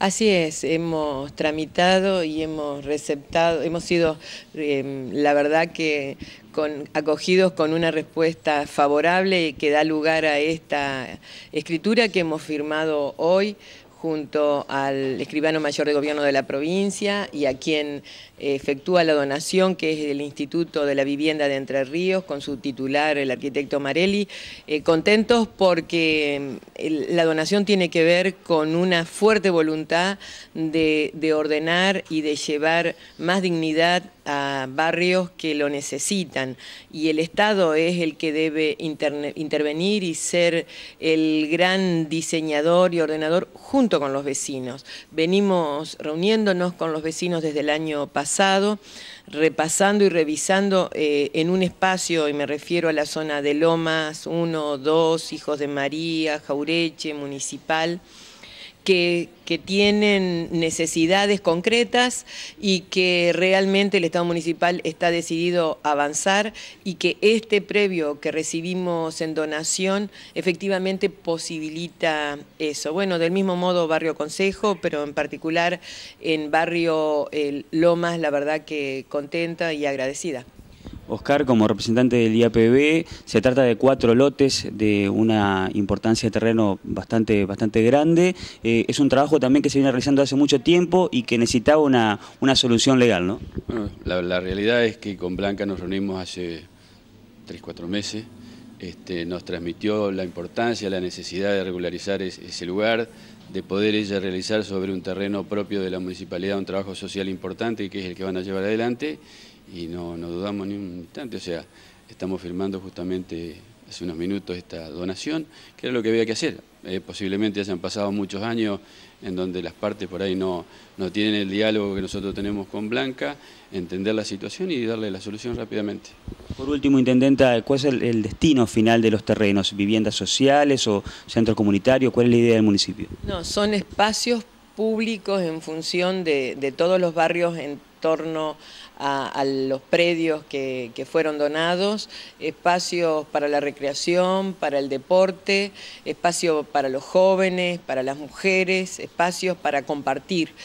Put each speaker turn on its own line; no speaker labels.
Así es, hemos tramitado y hemos receptado, hemos sido, em, la verdad que con, acogidos con una respuesta favorable que da lugar a esta escritura que hemos firmado hoy junto al escribano mayor de gobierno de la provincia y a quien eh, efectúa la donación, que es el Instituto de la Vivienda de Entre Ríos, con su titular, el arquitecto Marelli, eh, contentos porque mm, la donación tiene que ver con una fuerte voluntad de, ordenar y de llevar más dignidad a barrios que lo necesitan y el Estado es el que debe intervenir y ser el gran diseñador y ordenador con los vecinos. Venimos reuniéndonos con los vecinos desde el año pasado, repasando y revisando eh, en un espacio, y me refiero a la zona de Lomas 1, dos, Hijos de María, Jaureche, Municipal, que, tienen necesidades concretas y que realmente el Estado Municipal está decidido a avanzar y que este previo que recibimos en donación efectivamente posibilita eso. Bueno, del mismo modo Barrio Consejo, pero en particular en Barrio eh, Lomas, la verdad que contenta y agradecida.
Oscar, como representante del IAPB, se trata de cuatro lotes de una importancia de terreno bastante, bastante grande. Eh, es un trabajo también que se viene realizando hace mucho tiempo y que necesitaba una, una solución legal, ¿no? la, realidad
es que con Blanca nos reunimos hace tres, cuatro meses. Este, nos transmitió la importancia, la necesidad de regularizar ese lugar, de poder ella realizar sobre un terreno propio de la municipalidad un trabajo social importante que es el que van a llevar adelante y no, no dudamos ni un instante, o sea, estamos firmando justamente hace unos minutos esta donación, que era lo que había que hacer. Eh, posiblemente hayan pasado muchos años en donde las partes por ahí no, no tienen el diálogo que nosotros tenemos con Blanca, entender la situación y darle la solución rápidamente.
Por último, Intendenta, ¿cuál es el, destino final de los terrenos? ¿Viviendas sociales o centro comunitario? ¿Cuál es la idea del municipio?
No, son espacios públicos en función de, de todos los barrios en torno a, los predios que, que, fueron donados, espacios para la recreación, para el deporte, espacios para los jóvenes, para las mujeres, espacios para compartir.